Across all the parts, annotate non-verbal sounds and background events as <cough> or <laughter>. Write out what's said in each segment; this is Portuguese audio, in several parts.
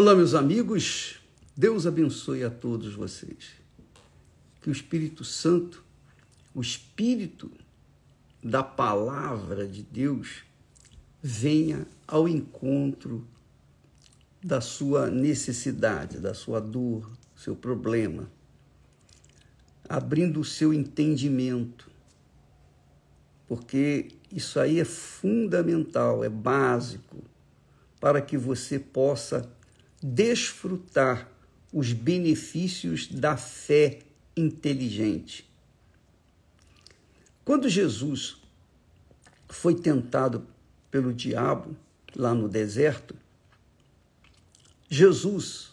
Olá, meus amigos. Deus abençoe a todos vocês. Que o Espírito Santo, o Espírito da palavra de Deus, venha ao encontro da sua necessidade, da sua dor, seu problema, abrindo o seu entendimento. Porque isso aí é fundamental, é básico para que você possa desfrutar os benefícios da fé inteligente. Quando Jesus foi tentado pelo diabo lá no deserto, Jesus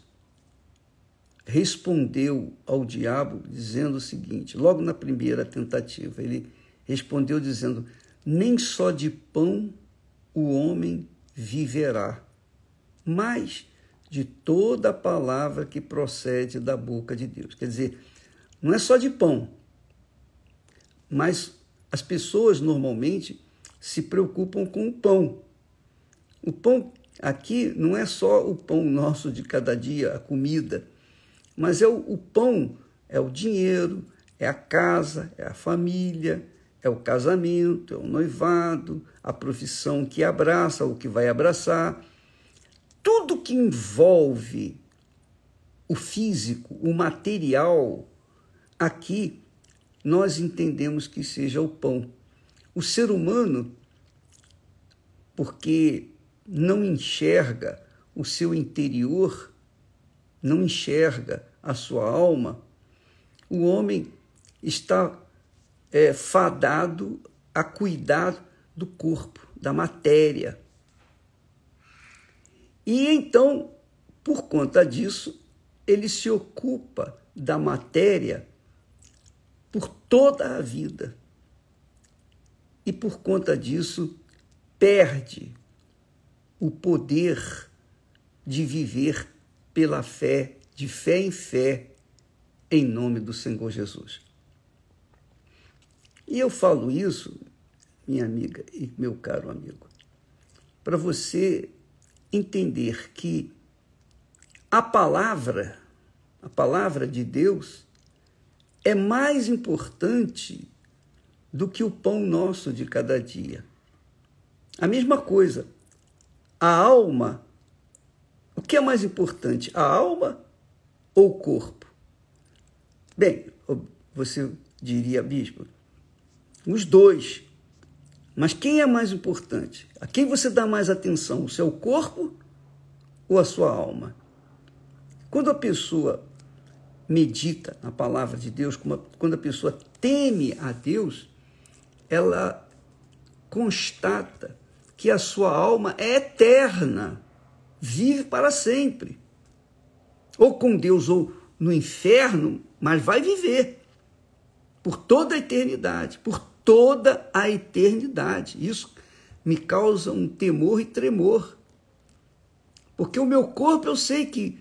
respondeu ao diabo dizendo o seguinte: logo na primeira tentativa, ele respondeu dizendo: Nem só de pão o homem viverá, mas de toda a palavra que procede da boca de Deus. Quer dizer, não é só de pão, mas as pessoas normalmente se preocupam com o pão. O pão aqui não é só o pão nosso de cada dia, a comida, mas é o, o pão, é o dinheiro, é a casa, é a família, é o casamento, é o noivado, a profissão que abraça ou que vai abraçar tudo que envolve o físico, o material, aqui nós entendemos que seja o pão. O ser humano, porque não enxerga o seu interior, não enxerga a sua alma, o homem está é, fadado a cuidar do corpo, da matéria e então, por conta disso, ele se ocupa da matéria por toda a vida. E por conta disso, perde o poder de viver pela fé, de fé em fé, em nome do Senhor Jesus. E eu falo isso, minha amiga e meu caro amigo, para você entender que a palavra, a palavra de Deus, é mais importante do que o pão nosso de cada dia. A mesma coisa, a alma, o que é mais importante, a alma ou o corpo? Bem, você diria, bispo, os dois, mas quem é mais importante? A quem você dá mais atenção? O seu corpo ou a sua alma? Quando a pessoa medita na palavra de Deus, quando a pessoa teme a Deus, ela constata que a sua alma é eterna, vive para sempre. Ou com Deus ou no inferno, mas vai viver por toda a eternidade, por toda a eternidade. Isso me causa um temor e tremor. Porque o meu corpo eu sei que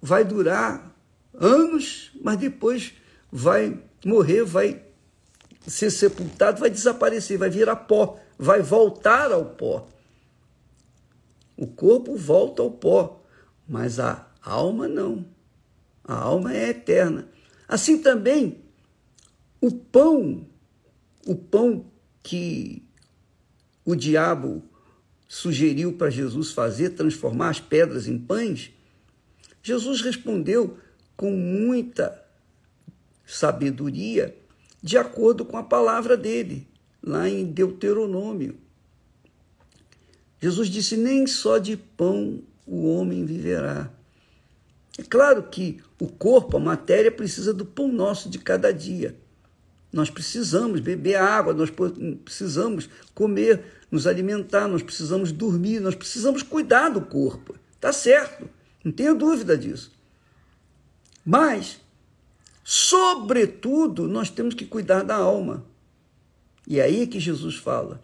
vai durar anos, mas depois vai morrer, vai ser sepultado, vai desaparecer, vai virar pó, vai voltar ao pó. O corpo volta ao pó, mas a alma não. A alma é eterna. Assim também, o pão o pão que o diabo sugeriu para Jesus fazer, transformar as pedras em pães, Jesus respondeu com muita sabedoria, de acordo com a palavra dele, lá em Deuteronômio. Jesus disse: Nem só de pão o homem viverá. É claro que o corpo, a matéria, precisa do pão nosso de cada dia. Nós precisamos beber água, nós precisamos comer, nos alimentar, nós precisamos dormir, nós precisamos cuidar do corpo. Tá certo, não tenha dúvida disso. Mas, sobretudo, nós temos que cuidar da alma. E é aí é que Jesus fala: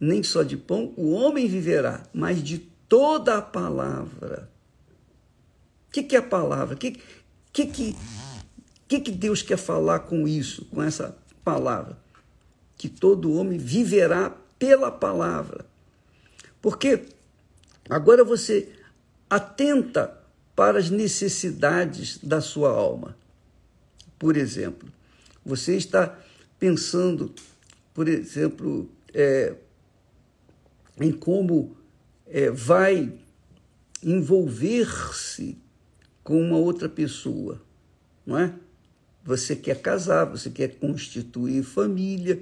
nem só de pão o homem viverá, mas de toda a palavra. O que, que é a palavra? O que, que, que o que, que Deus quer falar com isso, com essa palavra? Que todo homem viverá pela palavra. Porque agora você atenta para as necessidades da sua alma. Por exemplo, você está pensando, por exemplo, é, em como é, vai envolver-se com uma outra pessoa, não é? Você quer casar, você quer constituir família,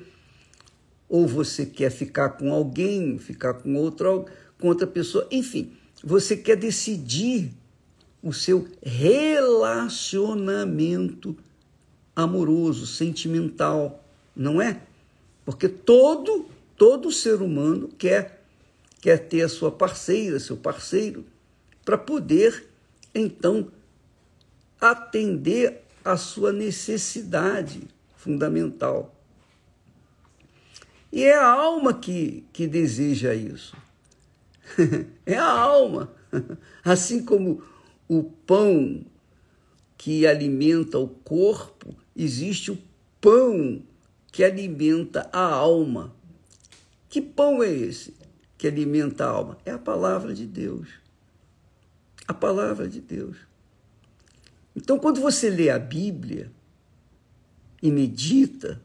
ou você quer ficar com alguém, ficar com outra com outra pessoa, enfim, você quer decidir o seu relacionamento amoroso, sentimental, não é? Porque todo todo ser humano quer quer ter a sua parceira, seu parceiro, para poder então atender a sua necessidade fundamental. E é a alma que, que deseja isso. <laughs> é a alma. <laughs> Assim como o pão que alimenta o corpo, existe o pão que alimenta a alma. Que pão é esse que alimenta a alma? É a palavra de Deus. A palavra de Deus. Então, quando você lê a Bíblia e medita,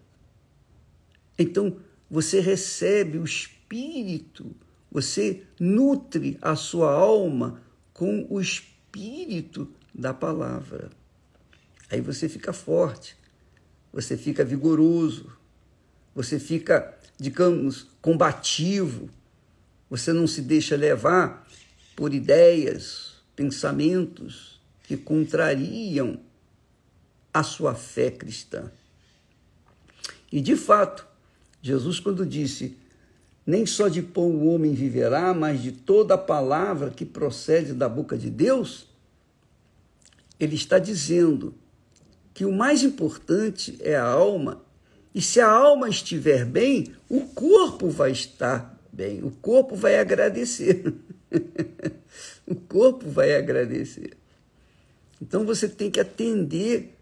então você recebe o Espírito, você nutre a sua alma com o Espírito da palavra. Aí você fica forte, você fica vigoroso, você fica, digamos, combativo, você não se deixa levar por ideias, pensamentos que contrariam a sua fé cristã. E de fato, Jesus, quando disse: Nem só de pão o homem viverá, mas de toda a palavra que procede da boca de Deus, ele está dizendo que o mais importante é a alma. E se a alma estiver bem, o corpo vai estar bem, o corpo vai agradecer. <laughs> o corpo vai agradecer. Então você tem que atender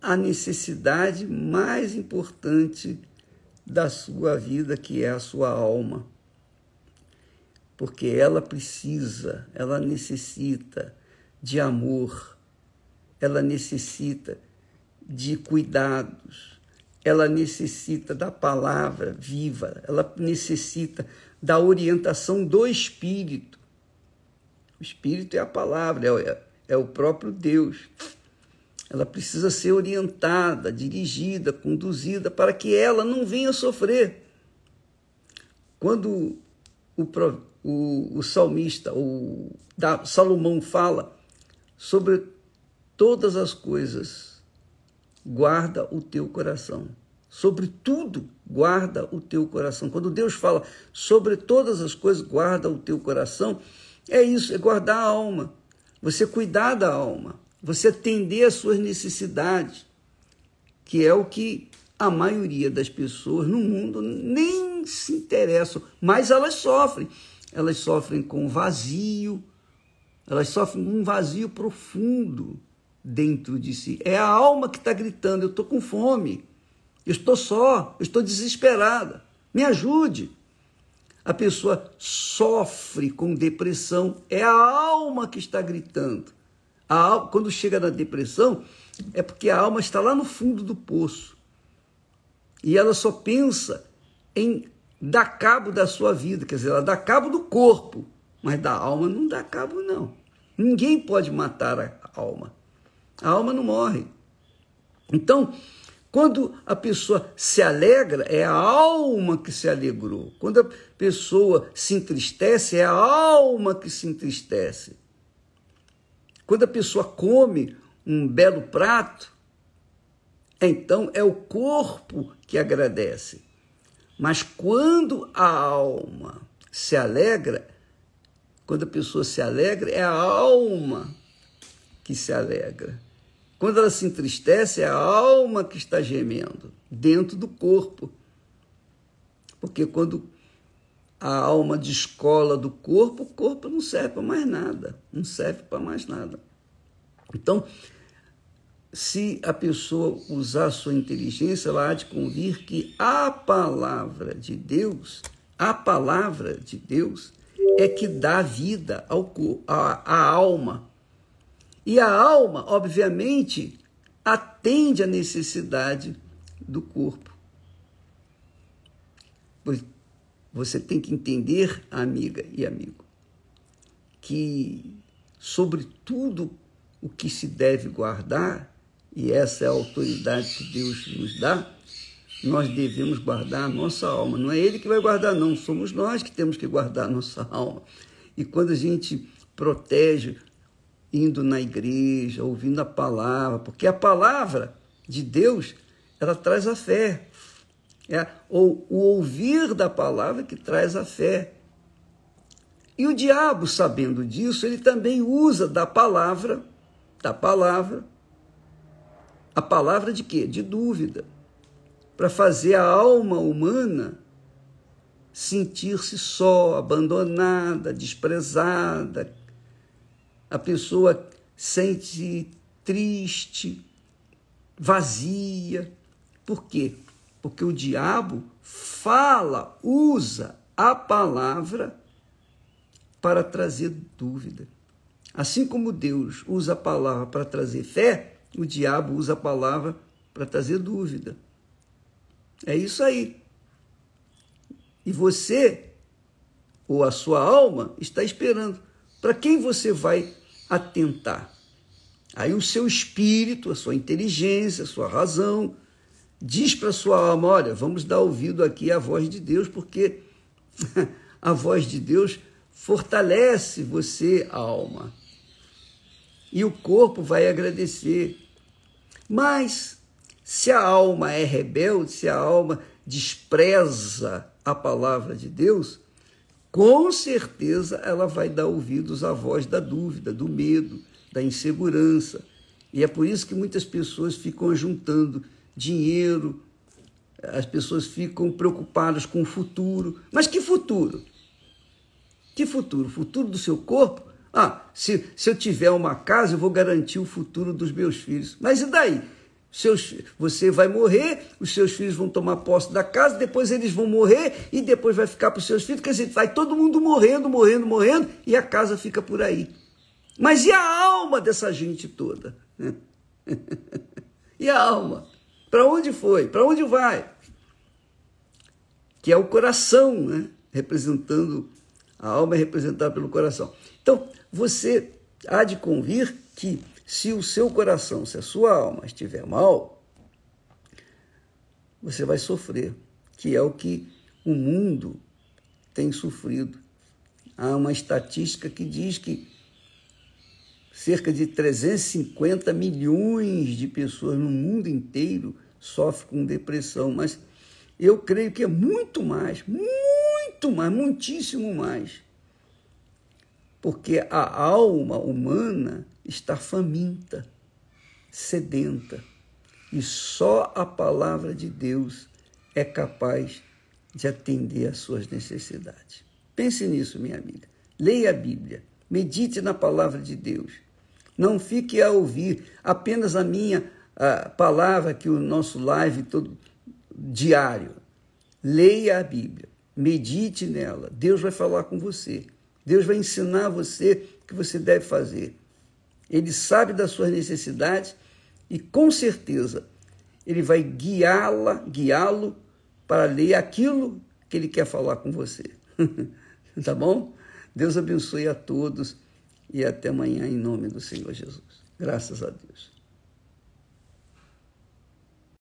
à necessidade mais importante da sua vida, que é a sua alma. Porque ela precisa, ela necessita de amor, ela necessita de cuidados, ela necessita da palavra viva, ela necessita da orientação do Espírito. O Espírito é a palavra, é, é é o próprio Deus. Ela precisa ser orientada, dirigida, conduzida, para que ela não venha sofrer. Quando o, o, o salmista, o da, Salomão, fala sobre todas as coisas, guarda o teu coração. Sobre tudo, guarda o teu coração. Quando Deus fala sobre todas as coisas, guarda o teu coração, é isso, é guardar a alma você cuidar da alma, você atender às suas necessidades, que é o que a maioria das pessoas no mundo nem se interessam, mas elas sofrem. Elas sofrem com vazio, elas sofrem um vazio profundo dentro de si. É a alma que está gritando: eu estou com fome, eu estou só, eu estou desesperada, me ajude a pessoa sofre com depressão, é a alma que está gritando. A alma, quando chega na depressão, é porque a alma está lá no fundo do poço. E ela só pensa em dar cabo da sua vida, quer dizer, ela dá cabo do corpo, mas da alma não dá cabo, não. Ninguém pode matar a alma. A alma não morre. Então, quando a pessoa se alegra, é a alma que se alegrou. Quando a pessoa se entristece, é a alma que se entristece. Quando a pessoa come um belo prato, então é o corpo que agradece. Mas quando a alma se alegra, quando a pessoa se alegra, é a alma que se alegra. Quando ela se entristece, é a alma que está gemendo dentro do corpo. Porque quando a alma descola do corpo, o corpo não serve para mais nada, não serve para mais nada. Então, se a pessoa usar a sua inteligência, ela há de convir que a palavra de Deus, a palavra de Deus é que dá vida ao corpo, à, à alma. E a alma, obviamente, atende à necessidade do corpo. Pois você tem que entender, amiga e amigo, que sobretudo o que se deve guardar, e essa é a autoridade que Deus nos dá, nós devemos guardar a nossa alma. Não é Ele que vai guardar, não, somos nós que temos que guardar a nossa <laughs> alma. E quando a gente protege indo na igreja, ouvindo a palavra, porque a palavra de Deus, ela traz a fé. É o ouvir da palavra que traz a fé. E o diabo, sabendo disso, ele também usa da palavra, da palavra, a palavra de quê? De dúvida, para fazer a alma humana sentir-se só, abandonada, desprezada, a pessoa sente triste, vazia. Por quê? Porque o diabo fala, usa a palavra para trazer dúvida. Assim como Deus usa a palavra para trazer fé, o diabo usa a palavra para trazer dúvida. É isso aí. E você, ou a sua alma, está esperando. Para quem você vai atentar. Aí o seu espírito, a sua inteligência, a sua razão, diz para a sua alma: olha, vamos dar ouvido aqui à voz de Deus, porque <laughs> a voz de Deus fortalece você, a alma. E o corpo vai agradecer. Mas se a alma é rebelde, se a alma despreza a palavra de Deus, com certeza ela vai dar ouvidos à voz da dúvida, do medo, da insegurança. E é por isso que muitas pessoas ficam juntando dinheiro, as pessoas ficam preocupadas com o futuro. Mas que futuro? Que futuro? O futuro do seu corpo? Ah, se, se eu tiver uma casa, eu vou garantir o futuro dos meus filhos. Mas e daí? Seus, você vai morrer, os seus filhos vão tomar posse da casa, depois eles vão morrer e depois vai ficar para os seus filhos. Quer dizer, vai todo mundo morrendo, morrendo, morrendo e a casa fica por aí. Mas e a alma dessa gente toda? Né? <laughs> e a alma? Para onde foi? Para onde vai? Que é o coração, né? Representando, a alma é representada pelo coração. Então, você há de convir que se o seu coração, se a sua alma estiver mal, você vai sofrer, que é o que o mundo tem sofrido. Há uma estatística que diz que cerca de 350 milhões de pessoas no mundo inteiro sofrem com depressão, mas eu creio que é muito mais, muito mais, muitíssimo mais. Porque a alma humana está faminta, sedenta, e só a palavra de Deus é capaz de atender às suas necessidades. Pense nisso, minha amiga. Leia a Bíblia, medite na palavra de Deus. Não fique a ouvir apenas a minha a palavra que o nosso live todo diário. Leia a Bíblia, medite nela. Deus vai falar com você. Deus vai ensinar você o que você deve fazer. Ele sabe das suas necessidades e com certeza ele vai guiá-la, guiá-lo para ler aquilo que ele quer falar com você. <laughs> tá bom? Deus abençoe a todos e até amanhã em nome do Senhor Jesus. Graças a Deus.